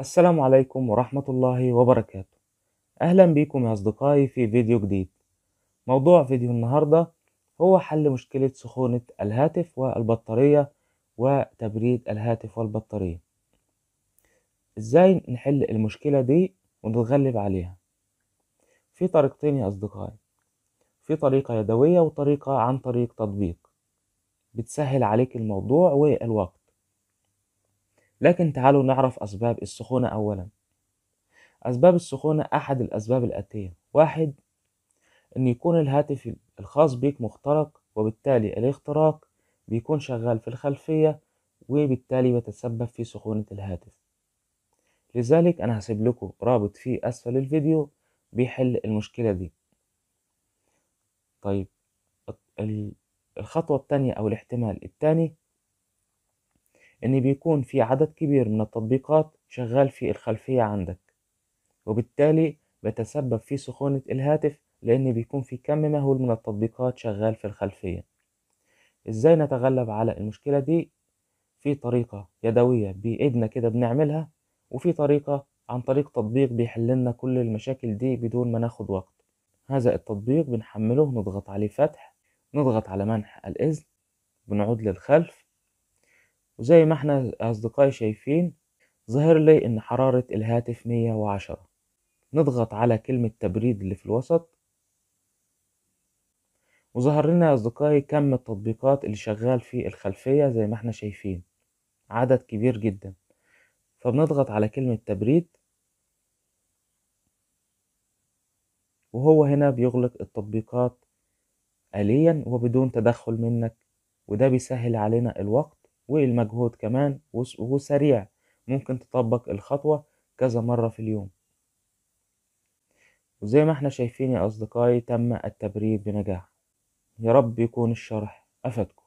السلام عليكم ورحمة الله وبركاته أهلا بكم يا أصدقائي في فيديو جديد موضوع فيديو النهاردة هو حل مشكلة سخونة الهاتف والبطارية وتبريد الهاتف والبطارية إزاي نحل المشكلة دي ونتغلب عليها في طريقتين يا أصدقائي في طريقة يدوية وطريقة عن طريق تطبيق بتسهل عليك الموضوع والوقت لكن تعالوا نعرف أسباب السخونة أولا أسباب السخونة أحد الأسباب الآتية واحد أن يكون الهاتف الخاص بيك مخترق وبالتالي الاختراق بيكون شغال في الخلفية وبالتالي بتسبب في سخونة الهاتف لذلك أنا هسيب لكم رابط في أسفل الفيديو بيحل المشكلة دي طيب الخطوة التانية أو الاحتمال التاني ان بيكون في عدد كبير من التطبيقات شغال في الخلفية عندك وبالتالي بتسبب في سخونة الهاتف لان بيكون في كم مهول من التطبيقات شغال في الخلفية ازاي نتغلب على المشكلة دي في طريقة يدوية بإيدنا كده بنعملها وفي طريقة عن طريق تطبيق بيحل لنا كل المشاكل دي بدون ما ناخد وقت هذا التطبيق بنحمله نضغط عليه فتح نضغط على منح الإذن بنعود للخلف وزي ما احنا أصدقائي شايفين ظهر لي إن حرارة الهاتف 110 نضغط على كلمة تبريد اللي في الوسط وظهر لنا يا أصدقائي كم التطبيقات اللي شغال في الخلفية زي ما احنا شايفين عدد كبير جدا فبنضغط على كلمة تبريد وهو هنا بيغلق التطبيقات آليا وبدون تدخل منك وده بيسهل علينا الوقت والمجهود كمان وهو سريع ممكن تطبق الخطوة كذا مرة في اليوم وزي ما احنا شايفين يا أصدقائي تم التبريد بنجاح يا رب يكون الشرح أفادكم